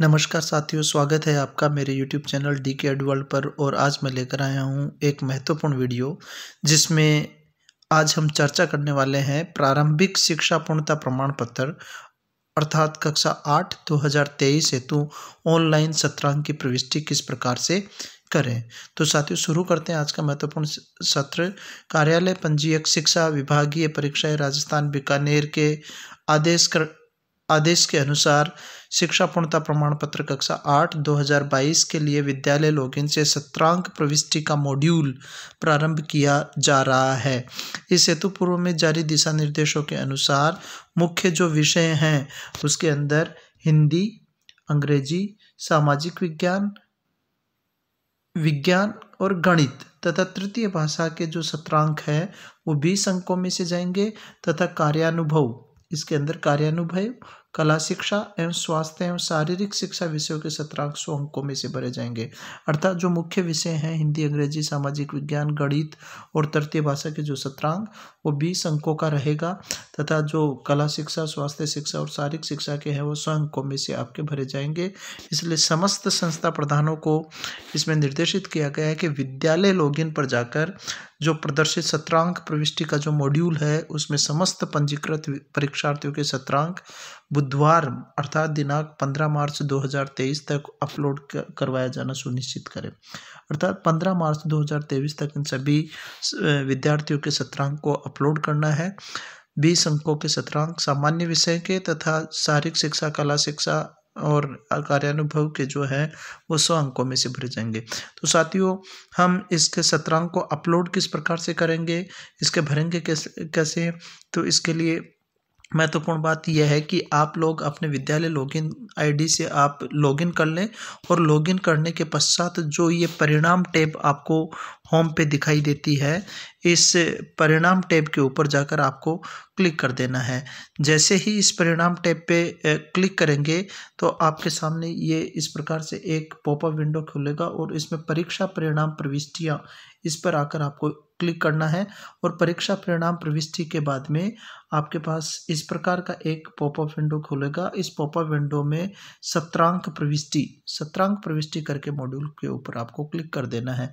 नमस्कार साथियों स्वागत है आपका मेरे YouTube चैनल डी के एडवर्ल्ड पर और आज मैं लेकर आया हूँ एक महत्वपूर्ण वीडियो जिसमें आज हम चर्चा करने वाले हैं प्रारंभिक शिक्षा पूर्णता प्रमाण पत्र अर्थात कक्षा आठ दो हज़ार तेईस हेतु ऑनलाइन सत्रांक की प्रविष्टि किस प्रकार से करें तो साथियों शुरू करते हैं आज का महत्वपूर्ण सत्र कार्यालय पंजीयक शिक्षा विभागीय परीक्षाएं राजस्थान बीकानेर के आदेश कर आदेश के अनुसार शिक्षा पूर्णता प्रमाण पत्र कक्षा आठ 2022 के लिए विद्यालय लॉगिन से सत्रांक प्रविष्टि का मॉड्यूल प्रारंभ किया जा रहा है इस हेतु पूर्व में जारी दिशा निर्देशों के अनुसार मुख्य जो विषय हैं उसके अंदर हिंदी अंग्रेजी सामाजिक विज्ञान विज्ञान और गणित तथा तृतीय भाषा के जो सत्रांक है वो बीस अंकों में से जाएंगे तथा कार्यानुभव इसके अंदर कार्यानुभव कला शिक्षा एवं स्वास्थ्य एवं शारीरिक शिक्षा विषयों के सत्रांक सौ अंकों में से भरे जाएंगे अर्थात जो मुख्य विषय हैं हिंदी अंग्रेजी सामाजिक विज्ञान गणित और तृतीय भाषा के जो सत्रांक वो बीस अंकों का रहेगा तथा जो कला शिक्षा स्वास्थ्य शिक्षा और शारीरिक शिक्षा के हैं वो सौ अंकों में से आपके भरे जाएंगे इसलिए समस्त संस्था प्रधानों को इसमें निर्देशित किया गया है कि विद्यालय लॉगिन पर जाकर जो प्रदर्शित सत्रांक प्रविष्टि का जो मॉड्यूल है उसमें समस्त पंजीकृत परीक्षार्थियों के सत्रांक बुधवार अर्थात दिनांक 15 मार्च 2023 तक अपलोड करवाया जाना सुनिश्चित करें अर्थात 15 मार्च 2023 तक इन सभी विद्यार्थियों के सत्रांक को अपलोड करना है बीस अंकों के सत्रांक सामान्य विषय के तथा शारीरिक शिक्षा कला शिक्षा और कार्यानुभव के जो है वो सौ अंकों में से भरे जाएंगे तो साथियों हम इसके सत्रांक को अपलोड किस प्रकार से करेंगे इसके भरेंगे कैसे कैसे तो इसके लिए महत्वपूर्ण बात यह है कि आप लोग अपने विद्यालय लॉगिन आईडी से आप लॉगिन कर लें और लॉगिन करने के पश्चात जो ये परिणाम टैब आपको होम पे दिखाई देती है इस परिणाम टैब के ऊपर जाकर आपको क्लिक कर देना है जैसे ही इस परिणाम टैब पे क्लिक करेंगे तो आपके सामने ये इस प्रकार से एक पॉपअप विंडो खुलेगा और इसमें परीक्षा परिणाम प्रविष्टियाँ इस पर आकर आपको क्लिक करना है और परीक्षा परिणाम प्रविष्टि के बाद में आपके पास इस प्रकार का एक पॉपअप विंडो खुलेगा इस पॉपअप विंडो में सत्रांक प्रविष्टि सत्रांक प्रविष्टि करके मॉड्यूल के ऊपर आपको क्लिक कर देना है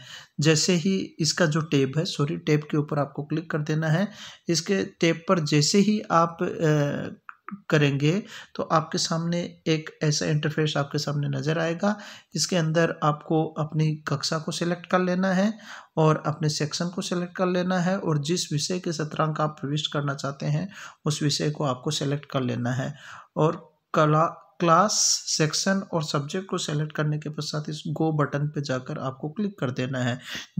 जैसे ही इसका जो टेप है सॉरी टेप के ऊपर आपको क्लिक कर देना है इसके टेप पर जैसे ही आप करेंगे तो आपके सामने एक ऐसा इंटरफेस आपके सामने नज़र आएगा इसके अंदर आपको अपनी कक्षा को सिलेक्ट कर लेना है और अपने सेक्शन को सिलेक्ट कर लेना है और जिस विषय के सत्रांक आप प्रविष्ट करना चाहते हैं उस विषय को आपको सेलेक्ट कर लेना है और कला क्लास सेक्शन और सब्जेक्ट को सेलेक्ट करने के पश्चात इस गो बटन पर जाकर आपको क्लिक कर देना है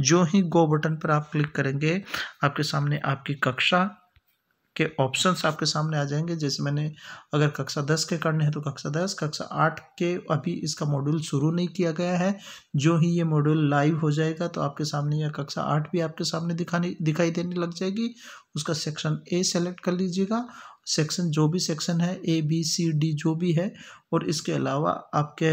जो ही गो बटन पर आप क्लिक करेंगे आपके सामने आपकी कक्षा के ऑप्शंस आपके सामने आ जाएंगे जैसे मैंने अगर कक्षा दस के करने हैं तो कक्षा दस कक्षा आठ के अभी इसका मॉड्यूल शुरू नहीं किया गया है जो ही ये मॉड्यूल लाइव हो जाएगा तो आपके सामने यह कक्षा आठ भी आपके सामने दिखाने दिखाई देने लग जाएगी उसका सेक्शन ए सेलेक्ट कर लीजिएगा सेक्शन जो भी सेक्शन है ए बी सी डी जो भी है और इसके अलावा आपके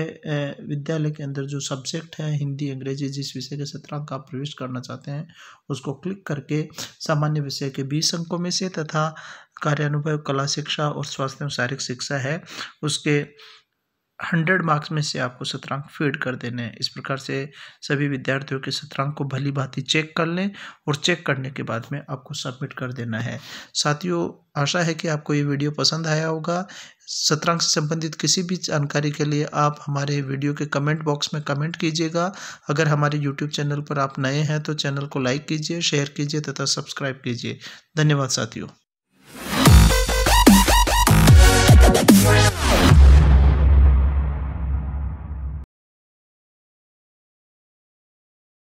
विद्यालय के अंदर जो सब्जेक्ट है हिंदी अंग्रेजी जिस विषय के अंक आप प्रवेश करना चाहते हैं उसको क्लिक करके सामान्य विषय के बीस अंकों में से तथा कार्यानुभव कला शिक्षा और स्वास्थ्य एवं शारीरिक शिक्षा है उसके हंड्रेड मार्क्स में से आपको सत्रांक फीड कर देने हैं इस प्रकार से सभी विद्यार्थियों के सत्रांक को भली भांति चेक कर लें और चेक करने के बाद में आपको सबमिट कर देना है साथियों आशा है कि आपको ये वीडियो पसंद आया होगा सत्रांक से संबंधित किसी भी जानकारी के लिए आप हमारे वीडियो के कमेंट बॉक्स में कमेंट कीजिएगा अगर हमारे यूट्यूब चैनल पर आप नए हैं तो चैनल को लाइक कीजिए शेयर कीजिए तथा सब्सक्राइब कीजिए धन्यवाद साथियों